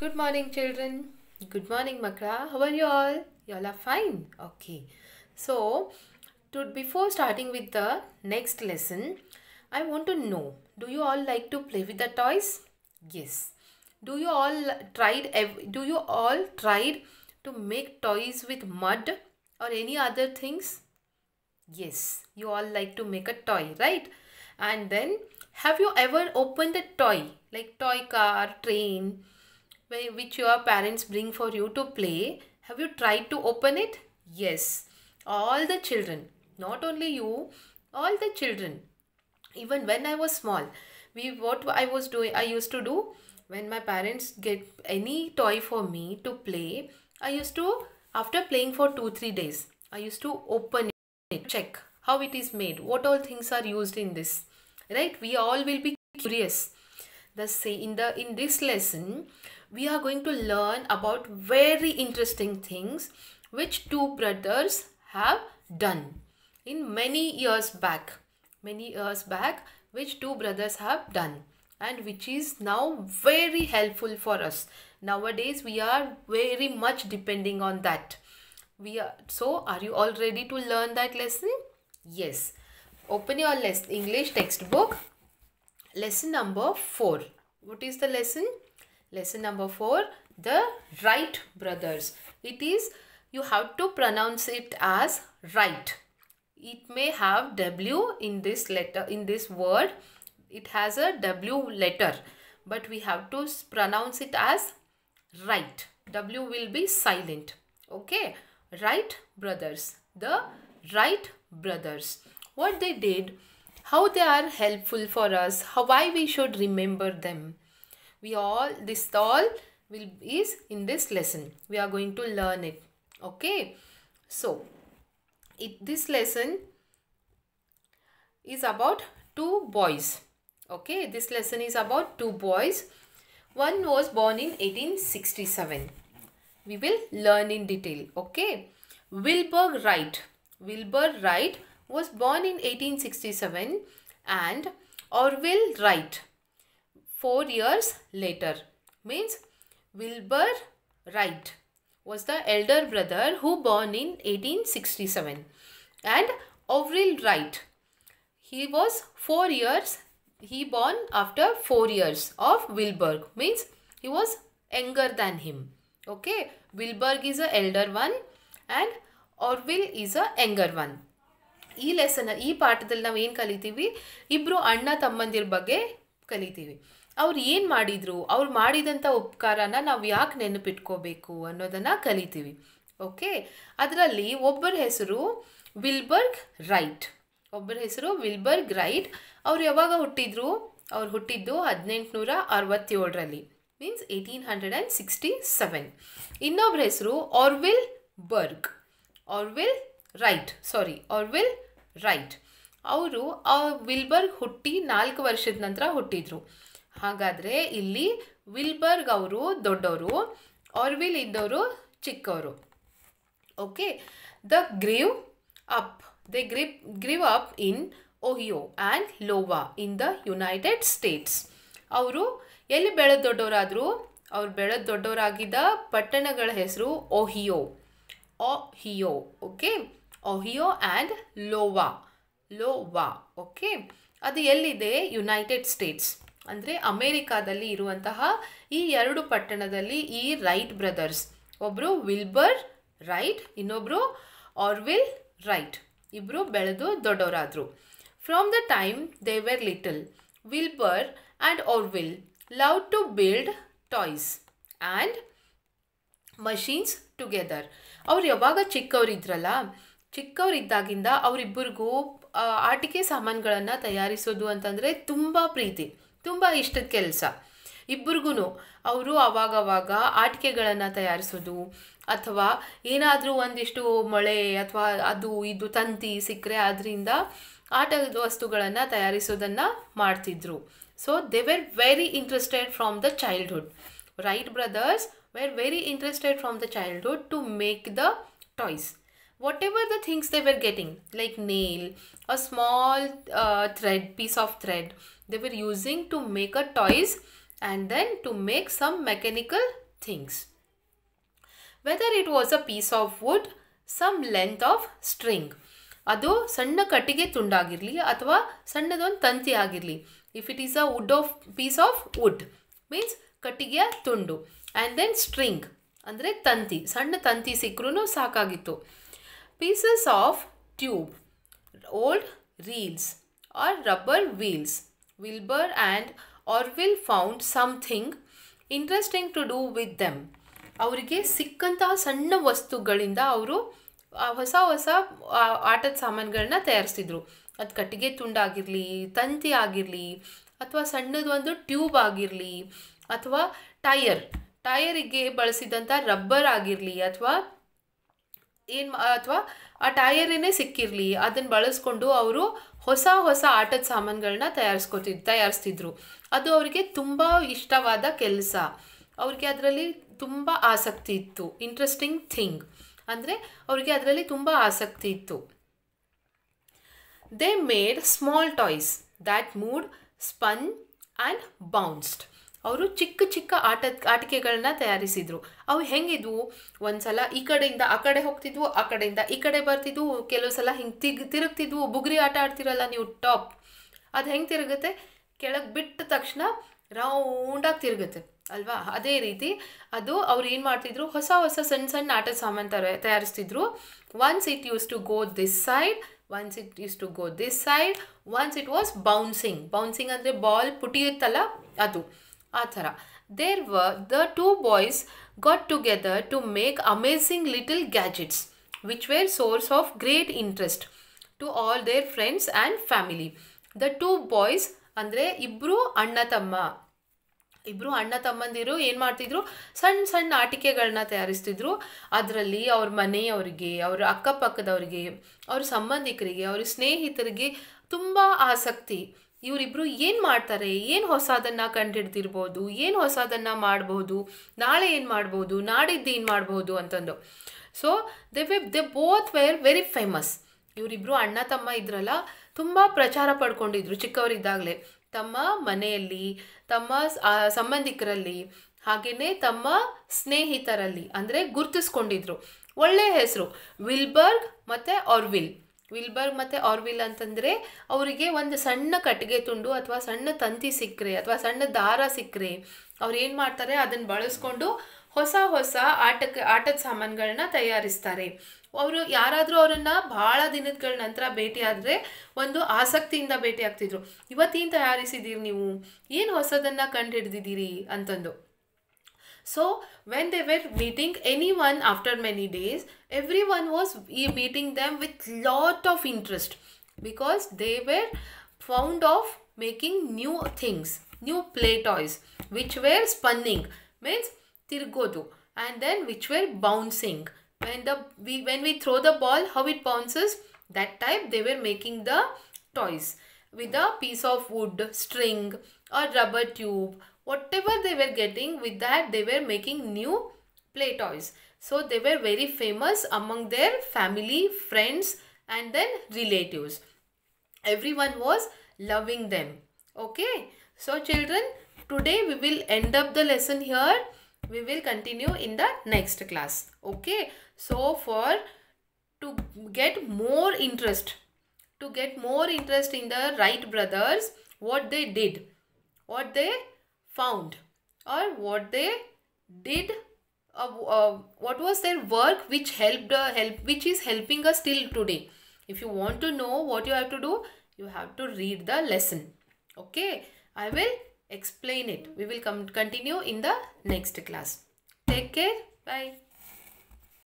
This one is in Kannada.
Good morning children. Good morning Makra. How are you all? You all are fine. Okay. So, to, before starting with the next lesson, I want to know, do you all like to play with the toys? Yes. Do you all tried do you all tried to make toys with mud or any other things? Yes, you all like to make a toy, right? And then have you ever opened a toy like toy car, train, which your parents bring for you to play have you tried to open it yes all the children not only you all the children even when i was small we what i was doing i used to do when my parents get any toy for me to play i used to after playing for 2 3 days i used to open it check how it is made what all things are used in this right we all will be curious the say in the in this lesson we are going to learn about very interesting things which two brothers have done in many years back many years back which two brothers have done and which is now very helpful for us nowadays we are very much depending on that we are so are you all ready to learn that lesson yes open your lesson english textbook lesson number 4 what is the lesson Lesson number 4. The Wright brothers. It is, you have to pronounce it as right. It may have W in this letter, in this word. It has a W letter. But we have to pronounce it as right. W will be silent. Okay. Wright brothers. The Wright brothers. What they did, how they are helpful for us, how why we should remember them we all this all will is in this lesson we are going to learn it okay so it this lesson is about two boys okay this lesson is about two boys one was born in 1867 we will learn in detail okay wilbur wright wilbur wright was born in 1867 and orville wright four years later. Means Wilbur Wright was the elder brother who born in 1867 and Avril Wright. He was four years, he born after four years of Wilbur. Means he was younger than him. Okay, Wilbur is a elder one and Orville is a younger one. ಈ ಲೆಸನ್ ಈ ಪಾಠದಲ್ಲಿ ನಾವು ಏನು ಕಲಿತೀವಿ ಇಬ್ಬರು ಅಣ್ಣ ತಮ್ಮಂದಿರ ಬಗ್ಗೆ ಕಲಿತೀವಿ ಅವ್ರು ಏನು ಮಾಡಿದರು ಅವ್ರು ಮಾಡಿದಂಥ ಉಪಕಾರನ ನಾವು ಯಾಕೆ ನೆನಪಿಟ್ಕೋಬೇಕು ಅನ್ನೋದನ್ನು ಕಲಿತೀವಿ ಓಕೆ ಅದರಲ್ಲಿ ಒಬ್ಬರ ಹೆಸರು ವಿಲ್ಬರ್ಗ್ ರೈಟ್ ಒಬ್ಬರ ಹೆಸರು ವಿಲ್ಬರ್ಗ್ ರೈಟ್ ಅವ್ರು ಯಾವಾಗ ಹುಟ್ಟಿದ್ರು ಅವ್ರು ಹುಟ್ಟಿದ್ದು ಹದಿನೆಂಟುನೂರ ಅರವತ್ತೇಳರಲ್ಲಿ means eighteen hundred and sixty seven ಇನ್ನೊಬ್ಬರ ಹೆಸರು Orville berg Orville Wright sorry Orville Wright ಅವರು ಆ ವಿಲ್ಬರ್ಗ್ ಹುಟ್ಟಿ ನಾಲ್ಕು ವರ್ಷದ ನಂತರ ಹುಟ್ಟಿದ್ರು ಹಾಗಾದರೆ ಇಲ್ಲಿ ವಿಲ್ಬರ್ಗ್ ಅವರು ದೊಡ್ಡವರು ಆರ್ವಿಲ್ ಇದ್ದವರು ಚಿಕ್ಕವರು okay the grew up they grip grew up in Ohio and Iowa in the United States ಅವರು ಎಲ್ಲಿ ಬೆಳೆದ ದೊಡ್ಡವರಾದರೂ ಅವ್ರು ಬೆಳೆದ ದೊಡ್ಡವರಾಗಿದ್ದ ಪಟ್ಟಣಗಳ ಹೆಸರು Ohio Ohio okay Ohio and Iowa Iowa okay ಅದು ಎಲ್ಲಿದೆ ಯುನೈಟೆಡ್ ಸ್ಟೇಟ್ಸ್ ಅಂದರೆ ಅಮೇರಿಕಾದಲ್ಲಿ ಇರುವಂತಹ ಈ ಎರಡು ಪಟ್ಟಣದಲ್ಲಿ ಈ ರೈಟ್ ಬ್ರದರ್ಸ್ ಒಬ್ಬರು ವಿಲ್ಬರ್ ರೈಟ್ ಇನ್ನೊಬ್ಬರು ಆರ್ವಿಲ್ ರೈಟ್ ಇಬ್ಬರು ಬೆಳೆದು ದೊಡ್ಡವರಾದರು from the time they were little Wilbur and Orville love to build toys and machines together ಅವ್ರು ಯಾವಾಗ ಚಿಕ್ಕವರಿದ್ರಲ್ಲ ಚಿಕ್ಕವರಿದ್ದಾಗಿಂದ ಅವರಿಬ್ಬರಿಗೂ ಆಟಿಕೆ ಸಾಮಾನುಗಳನ್ನು ತಯಾರಿಸೋದು ಅಂತಂದರೆ ತುಂಬ ಪ್ರೀತಿ ತುಂಬ ಇಷ್ಟದ ಕೆಲಸ ಇಬ್ಬರಿಗೂ ಅವರು ಅವಾಗವಾಗ ಆಟಿಕೆಗಳನ್ನು ತಯಾರಿಸೋದು ಅಥವಾ ಏನಾದರೂ ಒಂದಿಷ್ಟು ಮೊಳೆ ಅಥವಾ ಅದು ಇದು ತಂತಿ ಸಿಕ್ಕರೆ ಅದರಿಂದ ಆಟದ ವಸ್ತುಗಳನ್ನು ತಯಾರಿಸೋದನ್ನು ಮಾಡ್ತಿದ್ರು so they were very interested from the childhood Wright brothers were very interested from the childhood to make the toys whatever the things they were getting like nail a small uh, thread piece of thread they were using to make a toys and then to make some mechanical things whether it was a piece of wood some length of string ಅದು ಸಣ್ಣ ಕಟ್ಟಿಗೆ ತುಂಡಾಗಿರಲಿ ಅಥವಾ ಸಣ್ಣದೊಂದು ತಂತಿ ಆಗಿರಲಿ if it is a wood of piece of wood means ಕಟ್ಟಿಗೆಯ ತುಂಡು ಆ್ಯಂಡ್ ದೆನ್ ಸ್ಟ್ರಿಂಗ್ ಅಂದರೆ ತಂತಿ ಸಣ್ಣ ತಂತಿ ಸಿಕ್ಕರೂ ಸಾಕಾಗಿತ್ತು pieces of tube, old reels or rubber wheels. Wilbur and Orville found something interesting to do with them ಅವರಿಗೆ ಸಿಕ್ಕಂತಹ ಸಣ್ಣ ವಸ್ತುಗಳಿಂದ ಅವರು ಹೊಸ ಹೊಸ ಆಟದ ಸಾಮಾನುಗಳನ್ನ ತಯಾರಿಸ್ತಿದ್ರು ಅದು ಕಟ್ಟಿಗೆ ತುಂಡಾಗಿರಲಿ ತಂತಿ ಆಗಿರಲಿ ಅಥವಾ ಸಣ್ಣದೊಂದು ಒಂದು ಟ್ಯೂಬ್ ಆಗಿರಲಿ ಅಥವಾ ಟಯರ್ ಟಯರಿಗೆ ಬಳಸಿದಂಥ ರಬ್ಬರ್ ಆಗಿರಲಿ ಅಥವಾ ಏನು ಅಥವಾ ಆ ಟೈಯರೇನೇ ಸಿಕ್ಕಿರಲಿ ಅದನ್ನು ಬಳಸ್ಕೊಂಡು ಅವರು ಹೊಸ ಹೊಸ ಆಟದ ಸಾಮಾನುಗಳನ್ನ ತಯಾರಿಸ್ಕೊತಿದ್ ತಯಾರಿಸ್ತಿದ್ರು ಅದು ಅವರಿಗೆ ತುಂಬ ಇಷ್ಟವಾದ ಕೆಲಸ ಅವ್ರಿಗೆ ಅದರಲ್ಲಿ ತುಂಬ ಆಸಕ್ತಿ ಇತ್ತು ಇಂಟ್ರೆಸ್ಟಿಂಗ್ ಥಿಂಗ್ ಅಂದರೆ ಅವರಿಗೆ ಅದರಲ್ಲಿ ತುಂಬ ಆಸಕ್ತಿ ಇತ್ತು they made small toys that moved spun and bounced ಅವರು ಚಿಕ್ಕ ಚಿಕ್ಕ ಆಟ ಆಟಿಕೆಗಳನ್ನ ತಯಾರಿಸಿದ್ರು ಅವು ಹೆಂಗಿದ್ವು ಒಂದು ಸಲ ಈ ಕಡೆಯಿಂದ ಆ ಕಡೆ ಹೋಗ್ತಿದ್ವು ಆ ಕಡೆಯಿಂದ ಈ ಕಡೆ ಬರ್ತಿದ್ವು ಕೆಲವು ಸಲ ಹಿಂಗೆ ತಿಗ್ ತಿರುಗ್ತಿದ್ವು ಬುಗ್ರಿ ಆಟ ಆಡ್ತಿರಲ್ಲ ನೀವು ಟಾಪ್ ಅದು ಹೆಂಗೆ ತಿರುಗುತ್ತೆ ಕೆಳಗೆ ಬಿಟ್ಟ ತಕ್ಷಣ ರೌಂಡಾಗಿ ತಿರುಗುತ್ತೆ ಅಲ್ವಾ ಅದೇ ರೀತಿ ಅದು ಅವ್ರು ಏನು ಮಾಡ್ತಿದ್ರು ಹೊಸ ಹೊಸ ಸಣ್ಣ ಸಣ್ಣ ಆಟ ಸಾಮಾನು ತರ ತಯಾರಿಸ್ತಿದ್ರು once it used to go this side once it used to go this side once it was bouncing bouncing ಅಂದರೆ ಬಾಲ್ ಪುಟಿಯುತ್ತಲ್ಲ ಅದು ಆ ಥರ there were the two boys got together to make amazing little gadgets which were source of great interest to all their friends and family the two boys ಅಂದರೆ ಇಬ್ಬರು ಅಣ್ಣ ತಮ್ಮ ಇಬ್ಬರು ಅಣ್ಣ ತಮ್ಮಂದಿರು ಏನು ಮಾಡ್ತಿದ್ರು ಸಣ್ಣ ಸಣ್ಣ ಆಟಿಕೆಗಳನ್ನ ತಯಾರಿಸ್ತಿದ್ರು ಅದರಲ್ಲಿ ಅವ್ರ ಮನೆಯವ್ರಿಗೆ ಅವ್ರ ಅಕ್ಕಪಕ್ಕದವ್ರಿಗೆ ಅವ್ರ ಸಂಬಂಧಿಕರಿಗೆ ಅವ್ರ ಸ್ನೇಹಿತರಿಗೆ ತುಂಬ ಆಸಕ್ತಿ ಇವರಿಬ್ಬರು ಏನು ಮಾಡ್ತಾರೆ ಏನು ಹೊಸದನ್ನು ಕಂಡುಹಿಡ್ದಿರ್ಬೋದು ಏನು ಹೊಸದನ್ನು ಮಾಡ್ಬೋದು ನಾಳೆ ಏನು ಮಾಡ್ಬೋದು ನಾಡಿದ್ದು ಏನು ಮಾಡ್ಬೋದು ಅಂತಂದು so they we they both were very famous ಇವರಿಬ್ಬರು ಅಣ್ಣ ತಮ್ಮ ಇದ್ರಲ್ಲ ತುಂಬ ಪ್ರಚಾರ ಪಡ್ಕೊಂಡಿದ್ರು ಚಿಕ್ಕವರಿದ್ದಾಗಲೇ ತಮ್ಮ ಮನೆಯಲ್ಲಿ ತಮ್ಮ ಸಂಬಂಧಿಕರಲ್ಲಿ ಹಾಗೆಯೇ ತಮ್ಮ ಸ್ನೇಹಿತರಲ್ಲಿ ಅಂದರೆ ಗುರುತಿಸ್ಕೊಂಡಿದ್ರು ಒಳ್ಳೆಯ ಹೆಸರು ವಿಲ್ಬರ್ಗ್ ಮತ್ತು ಆರ್ವಿಲ್ ವಿಲ್ಬರ್ ಮತ್ತು ಆರ್ವಿಲ್ ಅಂತಂದರೆ ಅವರಿಗೆ ಒಂದು ಸಣ್ಣ ಕಟ್ಟಿಗೆ ತುಂಡು ಅಥವಾ ಸಣ್ಣ ತಂತಿ ಸಿಕ್ಕರೆ ಅಥವಾ ಸಣ್ಣ ದಾರ ಸಿಕ್ಕರೆ ಅವ್ರು ಏನು ಮಾಡ್ತಾರೆ ಅದನ್ನು ಬಳಸ್ಕೊಂಡು ಹೊಸ ಹೊಸ ಆಟಕ್ಕೆ ಆಟದ ಸಾಮಾನುಗಳನ್ನ ತಯಾರಿಸ್ತಾರೆ ಅವರು ಯಾರಾದರೂ ಅವರನ್ನು ಭಾಳ ದಿನಗಳ ನಂತರ ಭೇಟಿಯಾದರೆ ಒಂದು ಆಸಕ್ತಿಯಿಂದ ಭೇಟಿ ಆಗ್ತಿದ್ರು ಇವತ್ತೇನು ತಯಾರಿಸಿದ್ದೀರಿ ನೀವು ಏನು ಹೊಸದನ್ನು ಕಂಡು ಹಿಡ್ದಿದ್ದೀರಿ ಅಂತಂದು So when they were meeting anyone after many days, everyone was meeting them with lot of interest because they were fond of making new things, new play toys which were spinning means tirgodu and then which were bouncing. When the we when we throw the ball, how it bounces? That type they were making the toys with a piece of wood, string or rubber tube Whatever they were getting with that they were making new play toys. So they were very famous among their family, friends and then relatives. Everyone was loving them. Okay. So children, today we will end up the lesson here. We will continue in the next class. Okay. So for to get more interest, to get more interest in the Wright brothers, what they did, what they found or what they did uh, uh, what was their work which helped uh, help which is helping us till today if you want to know what you have to do you have to read the lesson okay i will explain it we will come continue in the next class take care bye